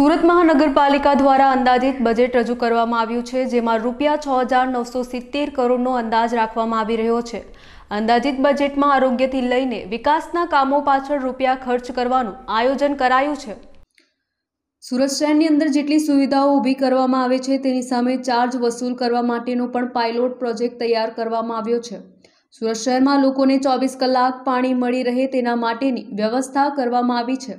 સુરત મહાનગરપાલિકા દ્વારા અંદાજિત બજેટ રજૂ કરવામાં આવ્યું છે જેમાં રૂપિયા છ હજાર નવસો સિત્તેર કરોડનો અંદાજ રાખવામાં આવી રહ્યો છે અંદાજિત બજેટમાં આરોગ્યથી લઈને વિકાસના કામો પાછળ રૂપિયા ખર્ચ કરવાનું આયોજન કરાયું છે સુરત શહેરની અંદર જેટલી સુવિધાઓ ઊભી કરવામાં આવે છે તેની સામે ચાર્જ વસૂલ કરવા માટેનો પણ પાયલોટ પ્રોજેક્ટ તૈયાર કરવામાં આવ્યો છે સુરત શહેરમાં લોકોને ચોવીસ કલાક પાણી મળી રહે તેના માટેની વ્યવસ્થા કરવામાં આવી છે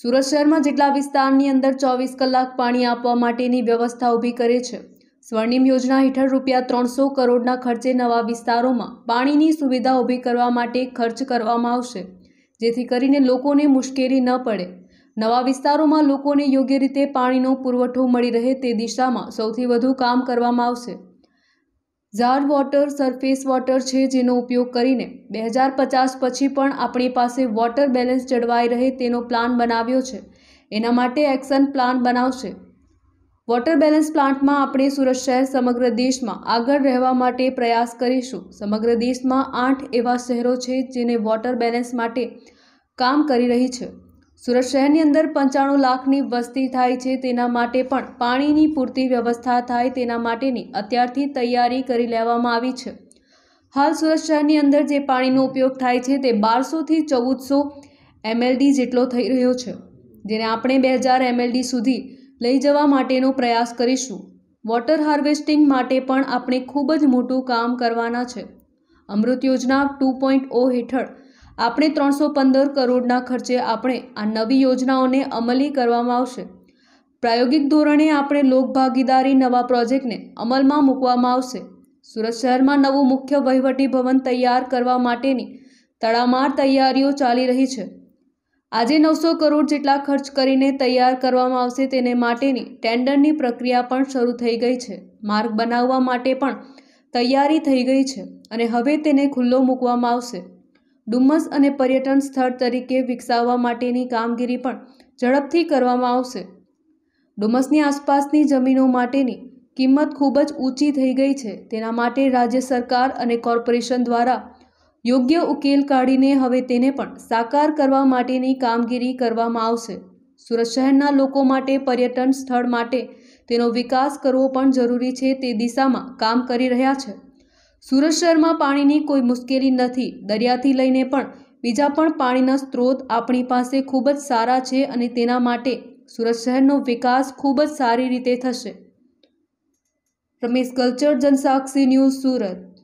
સુરત શહેરમાં જેટલા વિસ્તારની અંદર ચોવીસ કલાક પાણી આપવા માટેની વ્યવસ્થા ઊભી કરે છે સ્વર્ણિમ યોજના હેઠળ રૂપિયા ત્રણસો કરોડના ખર્ચે નવા વિસ્તારોમાં પાણીની સુવિધા ઊભી કરવા માટે ખર્ચ કરવામાં આવશે જેથી કરીને લોકોને મુશ્કેલી ન પડે નવા વિસ્તારોમાં લોકોને યોગ્ય રીતે પાણીનો પુરવઠો મળી રહે તે દિશામાં સૌથી વધુ કામ કરવામાં આવશે ઝાડ વોટર સરફેસ વોટર છે જેનો ઉપયોગ કરીને બે હજાર પચાસ પછી પણ આપણી પાસે વોટર બેલેન્સ જળવાઈ રહે તેનો પ્લાન બનાવ્યો છે એના માટે એક્શન પ્લાન બનાવશે વોટર બેલેન્સ પ્લાન્ટમાં આપણે સુરત શહેર સમગ્ર દેશમાં આગળ રહેવા માટે પ્રયાસ કરીશું સમગ્ર દેશમાં આઠ એવા શહેરો છે જેને વોટર બેલેન્સ માટે કામ કરી રહી છે સુરત શહેરની અંદર પંચાણું લાખની વસ્તી થાય છે તેના માટે પણ પાણીની પૂરતી વ્યવસ્થા થાય તેના માટેની અત્યારથી તૈયારી કરી લેવામાં આવી છે હાલ સુરત શહેરની અંદર જે પાણીનો ઉપયોગ થાય છે તે બારસોથી ચૌદસો એમએલડી જેટલો થઈ રહ્યો છે જેને આપણે બે હજાર એમએલડી સુધી લઈ જવા માટેનો પ્રયાસ કરીશું વોટર હાર્વેસ્ટિંગ માટે પણ આપણે ખૂબ જ મોટું કામ કરવાના છે અમૃત યોજના ટુ પોઈન્ટ ઓ હેઠળ આપણે ત્રણસો પંદર કરોડના ખર્ચે આપણે આ નવી યોજનાઓને અમલી કરવામાં આવશે પ્રાયોગિક ધોરણે આપણે લોકભાગીદારી નવા પ્રોજેક્ટને અમલમાં મૂકવામાં આવશે સુરત શહેરમાં નવું મુખ્ય વહીવટી ભવન તૈયાર કરવા માટેની તડામાર તૈયારીઓ ચાલી રહી છે આજે નવસો કરોડ જેટલા ખર્ચ કરીને તૈયાર કરવામાં આવશે તેને માટેની ટેન્ડરની પ્રક્રિયા પણ શરૂ થઈ ગઈ છે માર્ગ બનાવવા માટે પણ તૈયારી થઈ ગઈ છે અને હવે તેને ખુલ્લો મૂકવામાં આવશે ડુમ્મસ અને પર્યટન સ્થળ તરીકે વિકસાવવા માટેની કામગીરી પણ ઝડપથી કરવામાં આવશે ડુમ્મસની આસપાસની જમીનો માટેની કિંમત ખૂબ જ ઊંચી થઈ ગઈ છે તેના માટે રાજ્ય સરકાર અને કોર્પોરેશન દ્વારા યોગ્ય ઉકેલ કાઢીને હવે તેને પણ સાકાર કરવા માટેની કામગીરી કરવામાં આવશે સુરત શહેરના લોકો માટે પર્યટન સ્થળ માટે તેનો વિકાસ કરવો પણ જરૂરી છે તે દિશામાં કામ કરી રહ્યા છે સુરત શહેરમાં પાણીની કોઈ મુશ્કેલી નથી દરિયાથી લઈને પણ બીજા પણ પાણીના સ્ત્રોત આપણી પાસે ખૂબ જ સારા છે અને તેના માટે સુરત શહેરનો વિકાસ ખૂબ જ સારી રીતે થશે રમેશ કલ્ચર જનસાક્ષી ન્યૂઝ સુરત